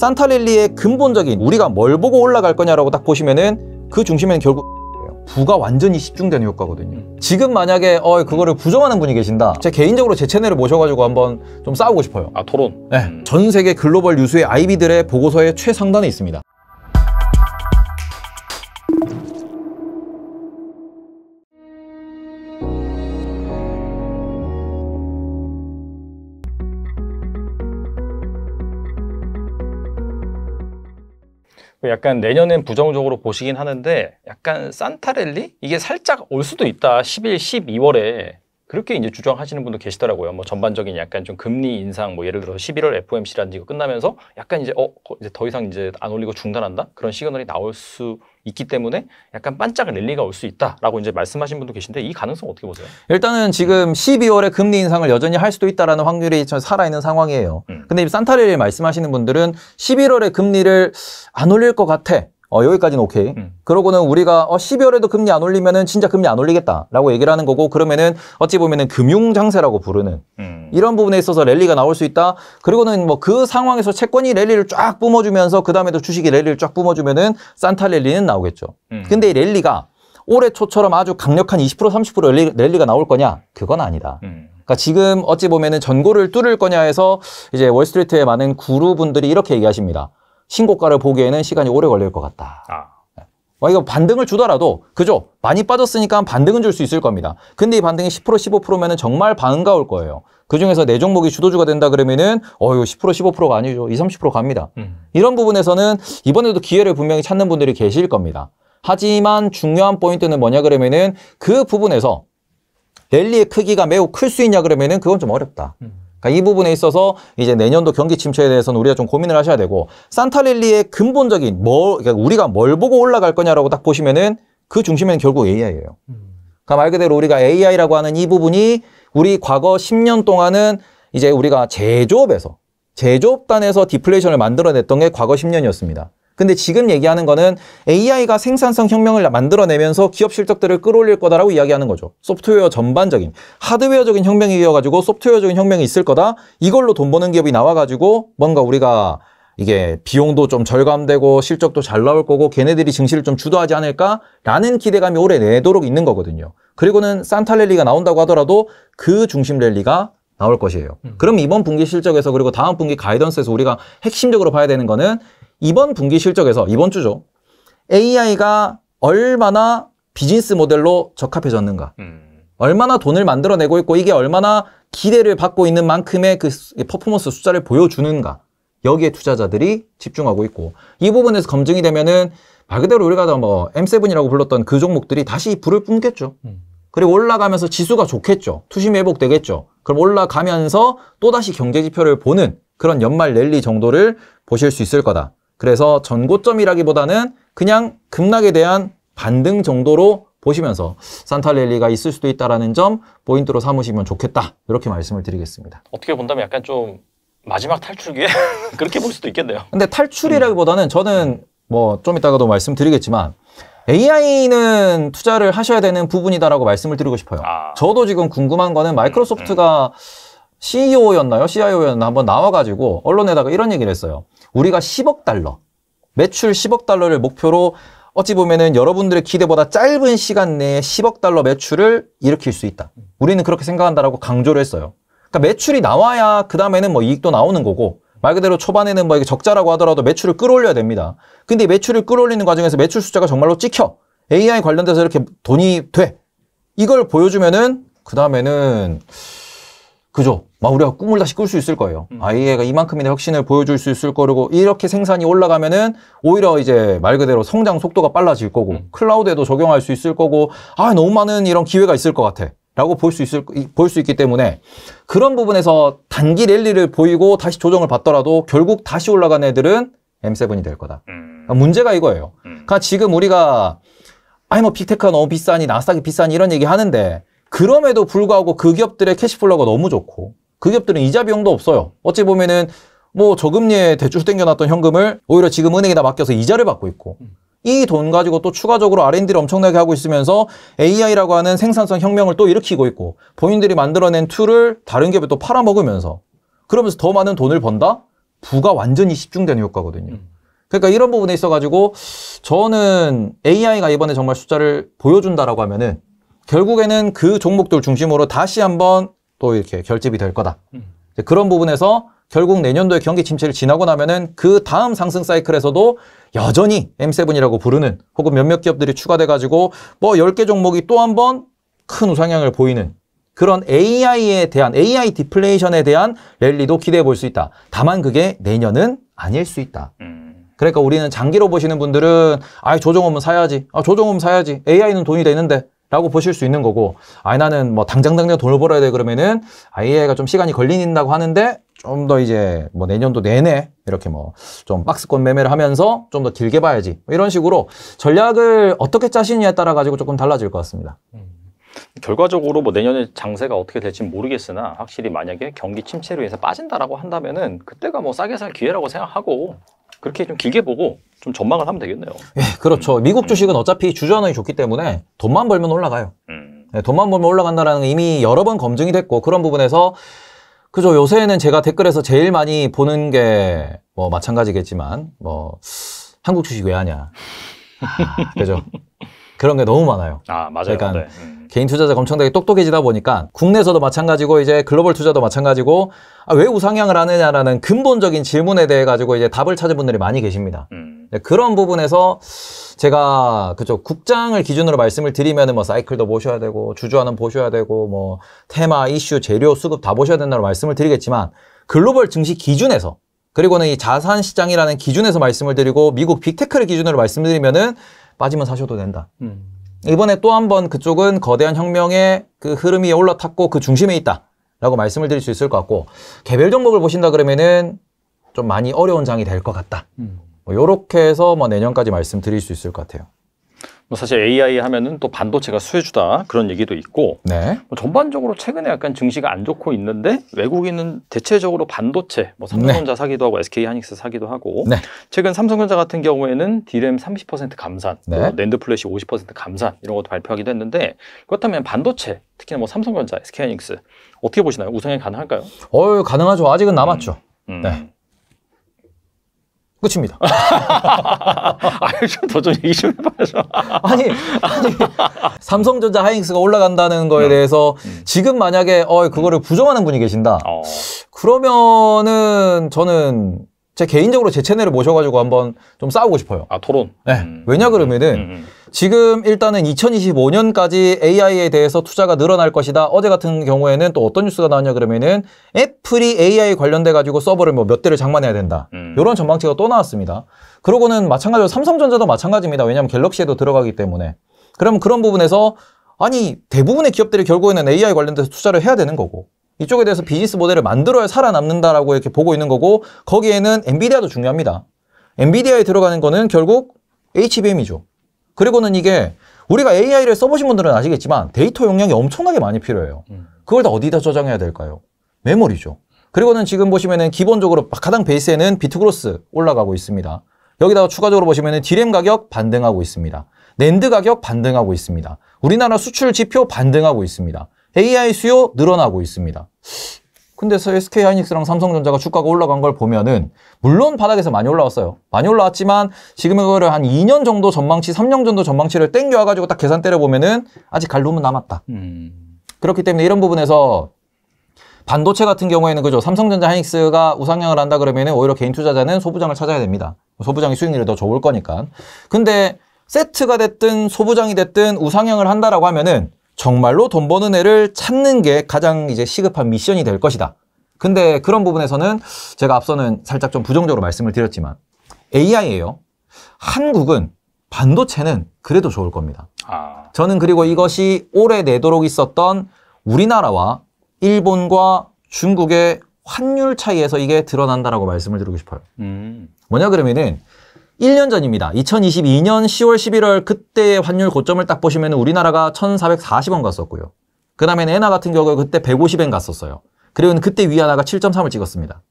산타릴리의 근본적인 우리가 뭘 보고 올라갈 거냐라고 딱 보시면은 그 중심에는 결국 부가 완전히 집중되는 효과거든요 음. 지금 만약에 어 그거를 부정하는 분이 계신다 제 개인적으로 제 채널을 모셔가지고 한번 좀 싸우고 싶어요 아 토론? 네전 음. 세계 글로벌 유수의 아이비들의 보고서의 최상단에 있습니다 약간 내년엔 부정적으로 보시긴 하는데 약간 산타랠리? 이게 살짝 올 수도 있다. 11, 12월에 그렇게 이제 주장하시는 분도 계시더라고요. 뭐 전반적인 약간 좀 금리 인상, 뭐 예를 들어서 11월 FOMC라든지 이 끝나면서 약간 이제 어 이제 더 이상 이제 안 올리고 중단한다 그런 시그널이 나올 수 있기 때문에 약간 반짝 랠리가 올 수 있다라고 이제 말씀하신 분도 계신데 이 가능성 어떻게 보세요? 일단은 지금 12월에 금리 인상을 여전히 할 수도 있다라는 확률이 살아 있는 상황이에요. 음. 근데 산타리를 말씀하시는 분들은 11월에 금리를 안 올릴 것 같아. 어, 여기까지는 오케이. 음. 그러고는 우리가 어, 12월에도 금리 안 올리면은 진짜 금리 안 올리겠다라고 얘기를 하는 거고 그러면은 어찌 보면은 금융 장세라고 부르는 음. 이런 부분에 있어서 랠리가 나올 수 있다. 그리고는 뭐 그 상황에서 채권이 랠리를 쫙 뿜어주면서 그 다음에도 주식이 랠리를 쫙 뿜어주면은 산타 랠리는 나오겠죠. 음. 근데 이 랠리가 올해 초처럼 아주 강력한 20% 30% 랠리, 랠리가 나올 거냐? 그건 아니다. 음. 그러니까 지금 어찌 보면 전고를 뚫을 거냐 해서 이제 월스트리트에 많은 구루분들이 이렇게 얘기하십니다. 신고가를 보기에는 시간이 오래 걸릴 것 같다. 아. 네. 뭐 이거 반등을 주더라도 그죠? 많이 빠졌으니까 반등은 줄 수 있을 겁니다. 근데 이 반등이 10% 15%면은 정말 반가울 거예요. 그 중에서 내 종목이 주도주가 된다 그러면은 어유 10% 15%가 아니죠. 20 30% 갑니다. 음. 이런 부분에서는 이번에도 기회를 분명히 찾는 분들이 계실 겁니다. 하지만 중요한 포인트는 뭐냐 그러면은 그 부분에서 랠리의 크기가 매우 클 수 있냐 그러면은 그건 좀 어렵다. 음. 그러니까 이 부분에 있어서 이제 내년도 경기 침체에 대해서는 우리가 좀 고민을 하셔야 되고 산타릴리의 근본적인 뭘 그러니까 우리가 뭘 보고 올라갈 거냐라고 딱 보시면은 그 중심에는 결국 AI예요. 그러니까 말 그대로 우리가 AI라고 하는 이 부분이 우리 과거 10년 동안은 이제 우리가 제조업에서 제조업단에서 디플레이션을 만들어냈던 게 과거 10년이었습니다. 근데 지금 얘기하는 거는 AI가 생산성 혁명을 만들어내면서 기업 실적들을 끌어올릴 거다라고 이야기하는 거죠. 소프트웨어 전반적인, 하드웨어적인 혁명이 이어가지고 소프트웨어적인 혁명이 있을 거다. 이걸로 돈 버는 기업이 나와가지고 뭔가 우리가 이게 비용도 좀 절감되고 실적도 잘 나올 거고 걔네들이 증시를 좀 주도하지 않을까라는 기대감이 오래 내도록 있는 거거든요. 그리고는 산타 랠리가 나온다고 하더라도 그 중심 랠리가 나올 것이에요. 음. 그럼 이번 분기 실적에서 그리고 다음 분기 가이던스에서 우리가 핵심적으로 봐야 되는 거는 이번 분기 실적에서 이번 주죠. AI가 얼마나 비즈니스 모델로 적합해졌는가. 음. 얼마나 돈을 만들어내고 있고 이게 얼마나 기대를 받고 있는 만큼의 그 퍼포먼스 숫자를 보여주는가. 여기에 투자자들이 집중하고 있고 이 부분에서 검증이 되면은 말 그대로 우리가 뭐 M7이라고 불렀던 그 종목들이 다시 불을 뿜겠죠. 음. 그리고 올라가면서 지수가 좋겠죠. 투심 회복되겠죠. 그럼 올라가면서 또다시 경제 지표를 보는 그런 연말 랠리 정도를 보실 수 있을 거다. 그래서 전고점이라기보다는 그냥 급락에 대한 반등 정도로 보시면서 산타랠리가 있을 수도 있다라는 점 포인트로 삼으시면 좋겠다. 이렇게 말씀을 드리겠습니다. 어떻게 본다면 약간 좀 마지막 탈출기에 그렇게 볼 수도 있겠네요. 근데 탈출이라기보다는 저는 뭐 좀 이따가도 말씀드리겠지만 AI는 투자를 하셔야 되는 부분이다라고 말씀을 드리고 싶어요. 아. 저도 지금 궁금한 거는 마이크로소프트가 음. 음. CEO였나요? CIO였나 한번 나와가지고 언론에다가 이런 얘기를 했어요. 우리가 10억 달러, 매출 10억 달러를 목표로 어찌 보면은 여러분들의 기대보다 짧은 시간 내에 10억 달러 매출을 일으킬 수 있다. 우리는 그렇게 생각한다라고 강조를 했어요. 그러니까 매출이 나와야 그 다음에는 뭐 이익도 나오는 거고 말 그대로 초반에는 뭐 이게 적자라고 하더라도 매출을 끌어올려야 됩니다. 근데 매출을 끌어올리는 과정에서 매출 숫자가 정말로 찍혀 AI 관련돼서 이렇게 돈이 돼 이걸 보여주면은 그 다음에는 그죠? 막 우리가 꿈을 다시 꿀 수 있을 거예요. 음. 아이가 이만큼이나 혁신을 보여줄 수 있을 거고 라 이렇게 생산이 올라가면은 오히려 이제 말 그대로 성장 속도가 빨라질 거고 음. 클라우드에도 적용할 수 있을 거고 아 너무 많은 이런 기회가 있을 것 같아. 라고 볼 수 있을 볼 수 있기 때문에 그런 부분에서 단기 랠리를 보이고 다시 조정을 받더라도 결국 다시 올라간 애들은 M7이 될 거다. 음. 그러니까 문제가 이거예요. 음. 그러니까 지금 우리가 아니 뭐 빅테크가 너무 비싸니 나스닥이 비싸니 이런 얘기 하는데 그럼에도 불구하고 그 기업들의 캐시플러가 너무 좋고 그 기업들은 이자 비용도 없어요. 어찌 보면은 뭐 저금리에 대출 땡겨놨던 현금을 오히려 지금 은행에다 맡겨서 이자를 받고 있고 이 돈 가지고 또 추가적으로 R&D를 엄청나게 하고 있으면서 AI라고 하는 생산성 혁명을 또 일으키고 있고 본인들이 만들어낸 툴을 다른 기업에 또 팔아먹으면서 그러면서 더 많은 돈을 번다? 부가 완전히 집중되는 효과거든요. 음. 그러니까 이런 부분에 있어가지고 저는 AI가 이번에 정말 숫자를 보여준다라고 하면은 결국에는 그 종목들 중심으로 다시 한번 또 이렇게 결집이 될 거다. 음. 그런 부분에서 결국 내년도에 경기 침체를 지나고 나면은 그 다음 상승 사이클에서도 여전히 M7이라고 부르는 혹은 몇몇 기업들이 추가돼가지고 뭐 10개 종목이 또한번큰 우상향을 보이는 그런 AI에 대한 AI 디플레이션에 대한 랠리도 기대해 볼 수 있다. 다만 그게 내년은 아닐 수 있다. 음. 그러니까 우리는 장기로 보시는 분들은 아조종업은 사야지. 아 조종홈 업 사야지. AI는 돈이 되는데 라고 보실 수 있는 거고 아니 나는 뭐 당장 당장 돈을 벌어야 돼 그러면은 AI가 좀 시간이 걸린다고 하는데 좀 더 이제 뭐 내년도 내내 이렇게 뭐 좀 박스권 매매를 하면서 좀 더 길게 봐야지 뭐 이런 식으로 전략을 어떻게 짜시느냐에 따라 가지고 조금 달라질 것 같습니다. 음. 결과적으로 뭐 내년에 장세가 어떻게 될지 모르겠으나 확실히 만약에 경기 침체로 인해서 빠진다라고 한다면은 그때가 뭐 싸게 살 기회라고 생각하고 그렇게 좀 길게 보고 좀 전망을 하면 되겠네요. 예, 그렇죠. 음. 미국 주식은 어차피 주저하이 좋기 때문에 돈만 벌면 올라가요. 음. 예, 돈만 벌면 올라간다라는 이미 여러 번 검증이 됐고 그런 부분에서 그죠. 요새는 제가 댓글에서 제일 많이 보는 게 뭐 마찬가지겠지만 뭐 한국 주식 왜 하냐. 아, 그죠. 그런 게 너무 많아요. 아 맞아요. 그러니까 네. 음. 음. 개인 투자자가 엄청나게 똑똑해지다 보니까 국내에서도 마찬가지고 이제 글로벌 투자도 마찬가지고 아, 왜 우상향을 하느냐라는 근본적인 질문에 대해 가지고 이제 답을 찾은 분들이 많이 계십니다. 음. 네, 그런 부분에서 제가 그쪽 국장을 기준으로 말씀을 드리면은 뭐 사이클도 보셔야 되고 주주하는 보셔야 되고 뭐 테마 이슈 재료 수급 다 보셔야 된다고 말씀을 드리겠지만 글로벌 증시 기준에서 그리고는 이 자산 시장이라는 기준에서 말씀을 드리고 미국 빅테크를 기준으로 말씀드리면은 빠지면 사셔도 된다. 음. 이번에 또 한 번 그쪽은 거대한 혁명의 그 흐름이 올라탔고 그 중심에 있다. 라고 말씀을 드릴 수 있을 것 같고, 개별 종목을 보신다 그러면은 좀 많이 어려운 장이 될 것 같다. 음. 뭐 요렇게 해서 뭐 내년까지 말씀드릴 수 있을 것 같아요. 뭐 사실 AI 하면은 또 반도체가 수혜주다 그런 얘기도 있고 네. 뭐 전반적으로 최근에 약간 증시가 안 좋고 있는데 외국인은 대체적으로 반도체 뭐 삼성전자 네. 사기도 하고 SK 하닉스 사기도 하고 네. 최근 삼성전자 같은 경우에는 디램 30% 감산, 뭐 랜드 플래시 50% 감산 이런 것도 발표하기도 했는데 그렇다면 반도체 특히나 뭐 삼성전자, SK 하닉스 어떻게 보시나요? 우상이 가능할까요? 어 가능하죠. 아직은 남았죠. 음, 음. 네. 끝입니다. 아유, 좀더좀 얘기 좀 해봐야죠. 아니, 아니, 삼성전자 하이닉스가 올라간다는 거에 음. 대해서 음. 지금 만약에, 어, 그거를 음. 부정하는 분이 계신다. 어. 그러면은 저는 제 개인적으로 제 채널을 모셔가지고 한번 좀 싸우고 싶어요. 아, 토론? 네. 음. 왜냐 음, 음, 그러면은 지금 일단은 2025년까지 AI에 대해서 투자가 늘어날 것이다. 어제 같은 경우에는 또 어떤 뉴스가 나왔냐 그러면은 애플이 AI 관련돼 가지고 서버를 뭐 몇 대를 장만해야 된다. 이런 음. 전망치가 또 나왔습니다. 그러고는 마찬가지로 삼성전자도 마찬가지입니다. 왜냐하면 갤럭시에도 들어가기 때문에. 그럼 그런 부분에서 아니 대부분의 기업들이 결국에는 AI 관련돼서 투자를 해야 되는 거고 이쪽에 대해서 비즈니스 모델을 만들어야 살아남는다라고 이렇게 보고 있는 거고 거기에는 엔비디아도 중요합니다. 엔비디아에 들어가는 거는 결국 HBM이죠. 그리고는 이게 우리가 AI를 써보신 분들은 아시겠지만 데이터 용량이 엄청나게 많이 필요해요. 음. 그걸 다 어디다 저장해야 될까요? 메모리죠. 그리고는 지금 보시면은 기본적으로 가장 베이스에는 비트그로스 올라가고 있습니다. 여기다가 추가적으로 보시면은 디램 가격 반등하고 있습니다. 랜드 가격 반등하고 있습니다. 우리나라 수출 지표 반등하고 있습니다. AI 수요 늘어나고 있습니다. 근데 SK 하이닉스랑 삼성전자가 주가가 올라간 걸 보면은 물론 바닥에서 많이 올라왔어요. 많이 올라왔지만 지금 이거를 한 2년 정도 전망치, 3년 정도 전망치를 땡겨와가지고 딱 계산 때려 보면은 아직 갈놈은 남았다. 음. 그렇기 때문에 이런 부분에서 반도체 같은 경우에는 그죠. 삼성전자 하이닉스가 우상향을 한다 그러면은 오히려 개인 투자자는 소부장을 찾아야 됩니다. 소부장이 수익률이 더 좋을 거니까. 근데 세트가 됐든 소부장이 됐든 우상향을 한다라고 하면은 정말로 돈 버는 애를 찾는 게 가장 이제 시급한 미션이 될 것이다. 근데 그런 부분에서는 제가 앞서는 살짝 좀 부정적으로 말씀을 드렸지만 AI예요. 한국은 반도체는 그래도 좋을 겁니다. 아. 저는 그리고 이것이 오래 내도록 있었던 우리나라와 일본과 중국의 환율 차이에서 이게 드러난다라고 말씀을 드리고 싶어요. 음. 뭐냐 그러면은 1년 전입니다. 2022년 10월, 11월 그때 환율 고점을 딱 보시면 우리나라가 1,440원 갔었고요. 그 다음에 엔화 같은 경우가 그때 150엔 갔었어요. 그리고 그때 위안화가 7.3을 찍었습니다.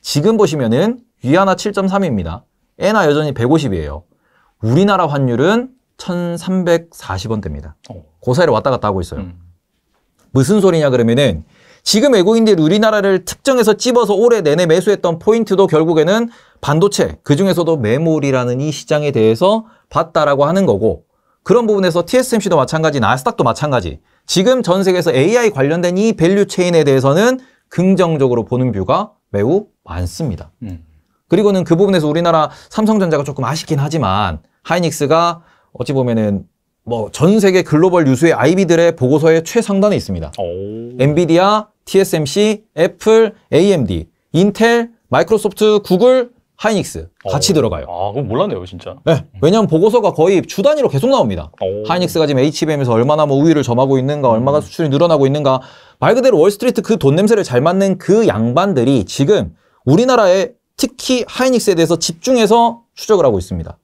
지금 보시면은 위안화 7.3입니다. 엔화 여전히 150이에요. 우리나라 환율은 1,340원대입니다. 어. 고사이로 왔다 갔다 하고 있어요. 음. 무슨 소리냐 그러면은 지금 외국인들이 우리나라를 특정해서 찝어서 올해 내내 매수했던 포인트도 결국에는 반도체 그중에서도 메모리라는 이 시장에 대해서 봤다라고 하는 거고 그런 부분에서 TSMC도 마찬가지, 나스닥도 마찬가지. 지금 전 세계에서 AI 관련된 이 밸류 체인에 대해서는 긍정적으로 보는 뷰가 매우 많습니다. 음. 그리고는 그 부분에서 우리나라 삼성전자가 조금 아쉽긴 하지만 하이닉스가 어찌 보면은 뭐 전 세계 글로벌 유수의 IB들의 보고서의 최상단에 있습니다. 오. 엔비디아, TSMC, 애플, AMD, 인텔, 마이크로소프트, 구글, 하이닉스 어. 같이 오. 들어가요. 아, 그건 몰랐네요, 진짜. 네, 왜냐하면 보고서가 거의 주 단위로 계속 나옵니다. 오. 어. 하이닉스가 지금 HBM에서 얼마나 뭐 우위를 점하고 있는가, 얼마나 음. 수출이 늘어나고 있는가. 말 그대로 월스트리트 그 돈 냄새를 잘 맡는 그 양반들이 지금 우리나라에 특히 하이닉스에 대해서 집중해서 추적을 하고 있습니다.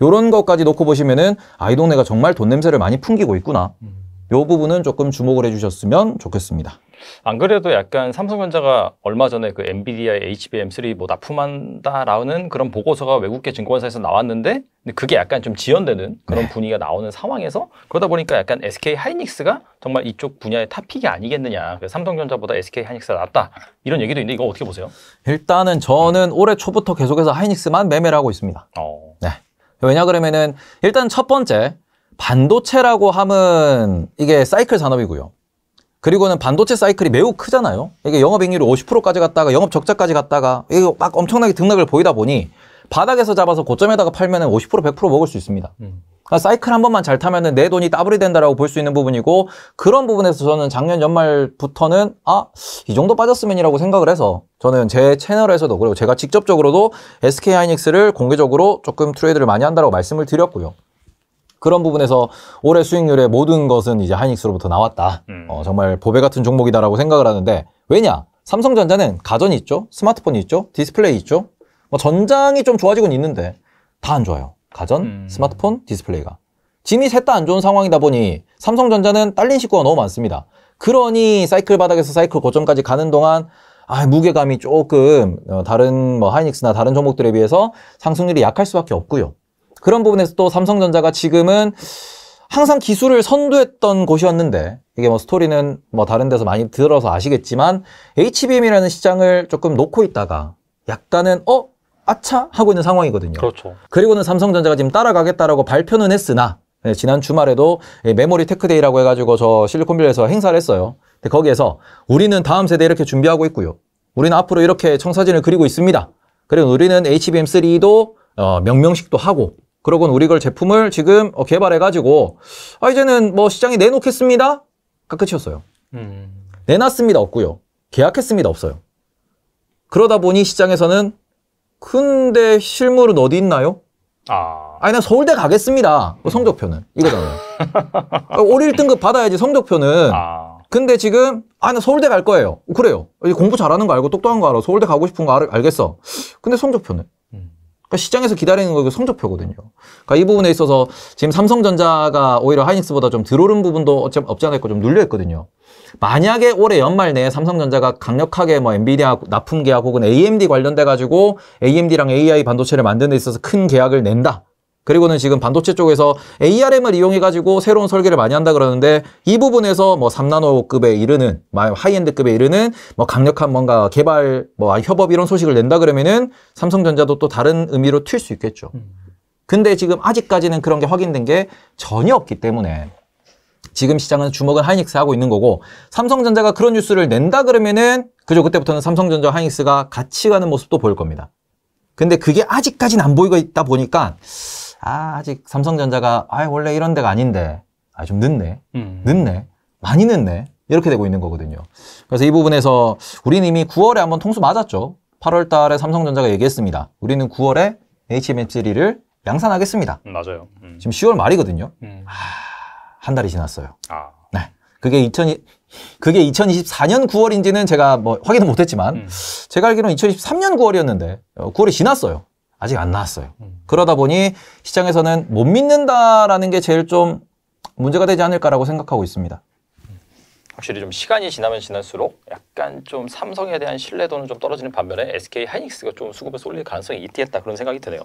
이런 것까지 놓고 보시면은 아이 동네가 정말 돈 냄새를 많이 풍기고 있구나. 음. 이 부분은 조금 주목을 해주셨으면 좋겠습니다. 안 그래도 약간 삼성전자가 얼마 전에 그 엔비디아 HBM3 뭐 납품한다라는 그런 보고서가 외국계 증권사에서 나왔는데 근데 그게 약간 좀 지연되는 그런 네. 분위기가 나오는 상황에서 그러다 보니까 약간 SK 하이닉스가 정말 이쪽 분야의 탑픽이 아니겠느냐. 삼성전자보다 SK 하이닉스가 낫다. 이런 얘기도 있는데 이거 어떻게 보세요? 일단은 저는 올해 초부터 계속해서 하이닉스만 매매를 하고 있습니다. 어. 네. 왜냐 그러면은 일단 첫 번째 반도체라고 함은 이게 사이클 산업이고요. 그리고는 반도체 사이클이 매우 크잖아요. 이게 영업익률 50%까지 갔다가 영업 적자까지 갔다가 이거 막 엄청나게 등락을 보이다 보니 바닥에서 잡아서 고점에다가 팔면 은50% 100% 먹을 수 있습니다. 음. 그러니까 사이클 한 번만 잘 타면 은내 돈이 따블이 된다라고 볼 수 있는 부분이고 그런 부분에서 저는 작년 연말부터는 아 이 정도 빠졌으면이라고 생각을 해서 저는 제 채널에서도 그리고 제가 직접적으로도 SK하이닉스를 공개적으로 조금 트레이드를 많이 한다고 말씀을 드렸고요. 그런 부분에서 올해 수익률의 모든 것은 이제 하이닉스로부터 나왔다. 음. 어, 정말 보배 같은 종목이다라고 생각을 하는데 왜냐? 삼성전자는 가전이 있죠, 스마트폰이 있죠, 디스플레이 있죠. 뭐 전장이 좀 좋아지곤 있는데 다 안 좋아요. 가전, 음. 스마트폰, 디스플레이가. 짐이 셋 다 안 좋은 상황이다 보니 삼성전자는 딸린 식구가 너무 많습니다. 그러니 사이클 바닥에서 사이클 고점까지 가는 동안 아, 무게감이 조금 어, 다른 뭐 하이닉스나 다른 종목들에 비해서 상승률이 약할 수밖에 없고요. 그런 부분에서 또 삼성전자가 지금은 항상 기술을 선두했던 곳이었는데 이게 뭐 스토리는 뭐 다른 데서 많이 들어서 아시겠지만 HBM이라는 시장을 조금 놓고 있다가 약간은 어? 아차? 하고 있는 상황이거든요. 그렇죠. 그리고는 삼성전자가 지금 따라가겠다라고 발표는 했으나 네, 지난 주말에도 메모리 테크데이라고 해가지고 저 실리콘빌에서 행사를 했어요. 근데 거기에서 우리는 다음 세대 이렇게 준비하고 있고요. 우리는 앞으로 이렇게 청사진을 그리고 있습니다. 그리고 우리는 HBM3도 어, 명명식도 하고 그러곤 우리 걸 제품을 지금 어, 개발해가지고 아 이제는 뭐 시장에 내놓겠습니다. 가 끝이었어요. 음. 내놨습니다. 없고요. 계약했습니다. 없어요. 그러다 보니 시장에서는 근데 실물은 어디 있나요? 아. 아니, 난 서울대 가겠습니다. 뭐 성적표는. 이거잖아요. 어, 올일등급 받아야지, 성적표는. 아. 근데 지금, 아, 나 서울대 갈 거예요. 그래요. 공부 잘하는 거 알고 똑똑한 거 알아. 서울대 가고 싶은 거 알, 알겠어. 근데 성적표는. 그러니까 시장에서 기다리는 거고 성적표거든요. 그러니까 이 부분에 있어서 지금 삼성전자가 오히려 하이닉스보다 좀 들어오른 부분도 어째 없지 않을 거좀 눌려 있거든요. 만약에 올해 연말 내에 삼성전자가 강력하게 뭐 엔비디아 납품 계약 혹은 AMD 관련돼 가지고 AMD랑 AI 반도체를 만드는 데 있어서 큰 계약을 낸다. 그리고는 지금 반도체 쪽에서 ARM을 이용해가지고 새로운 설계를 많이 한다 그러는데 이 부분에서 뭐 3나노급에 이르는 하이엔드급에 이르는 뭐 강력한 뭔가 개발 뭐 협업 이런 소식을 낸다 그러면은 삼성전자도 또 다른 의미로 튈 수 있겠죠. 음. 근데 지금 아직까지는 그런 게 확인된 게 전혀 없기 때문에 지금 시장은 주목은 하이닉스 하고 있는 거고 삼성전자가 그런 뉴스를 낸다 그러면은 그죠 그때부터는 삼성전자 하이닉스가 같이 가는 모습도 보일 겁니다. 근데 그게 아직까지는 안 보이고 있다 보니까 아, 아직 삼성전자가 아, 원래 이런 데가 아닌데. 아, 좀 늦네. 음. 늦네. 많이 늦네. 이렇게 되고 있는 거거든요. 그래서 이 부분에서 우리는 이미 9월에 한번 통수 맞았죠. 8월 달에 삼성전자가 얘기했습니다. 우리는 9월에 HMM3를 양산하겠습니다. 맞아요. 음. 지금 10월 말이거든요. 음. 아, 한 달이 지났어요. 아. 네. 그게 2000, 그게 2024년 9월인지는 제가 뭐 확인은 못했지만, 음. 제가 알기로는 2023년 9월이었는데, 9월이 어, 지났어요. 아직 안 나왔어요. 음. 그러다 보니 시장에서는 못 믿는다라는 게 제일 좀 문제가 되지 않을까라고 생각하고 있습니다. 확실히 좀 시간이 지나면 지날수록 약간 좀 삼성에 대한 신뢰도는 좀 떨어지는 반면에 SK 하이닉스가 좀 수급에 쏠릴 가능성이 있겠다 그런 생각이 드네요.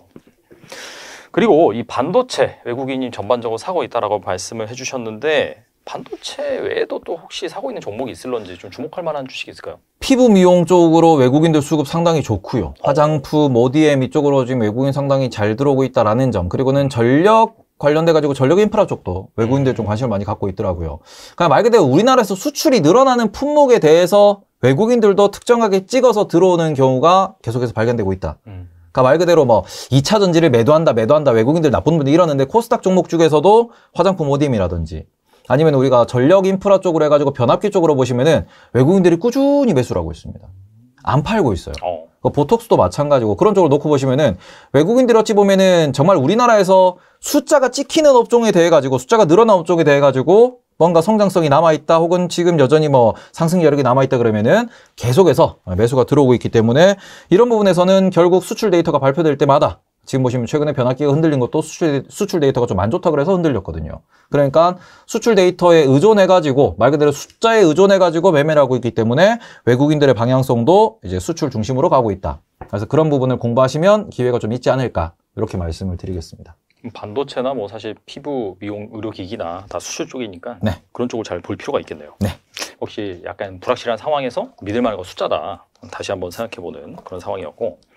그리고 이 반도체 외국인이 전반적으로 사고 있다라고 말씀을 해주셨는데 반도체 외에도 또 혹시 사고 있는 종목이 있을런지 좀 주목할 만한 주식이 있을까요? 피부 미용 쪽으로 외국인들 수급 상당히 좋고요. 화장품, o 디엠 이쪽으로 지금 외국인 상당히 잘 들어오고 있다라는 점. 그리고는 전력 관련돼 가지고 전력 인프라 쪽도 외국인들 좀 관심을 많이 갖고 있더라고요. 그러니까 말 그대로 우리나라에서 수출이 늘어나는 품목에 대해서 외국인들도 특정하게 찍어서 들어오는 경우가 계속해서 발견되고 있다. 음. 그러니까 말 그대로 뭐 2차 전지를 매도한다, 매도한다, 외국인들 나쁜 분들 이러는데 코스닥 종목 중에서도 화장품 o 디 m 이라든지 아니면 우리가 전력 인프라 쪽으로 해가지고 변압기 쪽으로 보시면은 외국인들이 꾸준히 매수를 하고 있습니다. 안 팔고 있어요. 어. 그 보톡스도 마찬가지고 그런 쪽으로 놓고 보시면은 외국인들 어찌 보면은 정말 우리나라에서 숫자가 찍히는 업종에 대해 가지고 숫자가 늘어난 업종에 대해 가지고 뭔가 성장성이 남아있다 혹은 지금 여전히 뭐 상승 여력이 남아있다 그러면은 계속해서 매수가 들어오고 있기 때문에 이런 부분에서는 결국 수출 데이터가 발표될 때마다 지금 보시면 최근에 변압기가 흔들린 것도 수출, 수출 데이터가 좀 안 좋다 그래서 흔들렸거든요. 그러니까 수출 데이터에 의존해가지고 말 그대로 숫자에 의존해가지고 매매를 하고 있기 때문에 외국인들의 방향성도 이제 수출 중심으로 가고 있다. 그래서 그런 부분을 공부하시면 기회가 좀 있지 않을까 이렇게 말씀을 드리겠습니다. 반도체나 뭐 사실 피부 미용 의료기기나 다 수출 쪽이니까 네. 그런 쪽을 잘 볼 필요가 있겠네요. 네. 혹시 약간 불확실한 상황에서 믿을 만한 거 숫자다 다시 한번 생각해보는 그런 상황이었고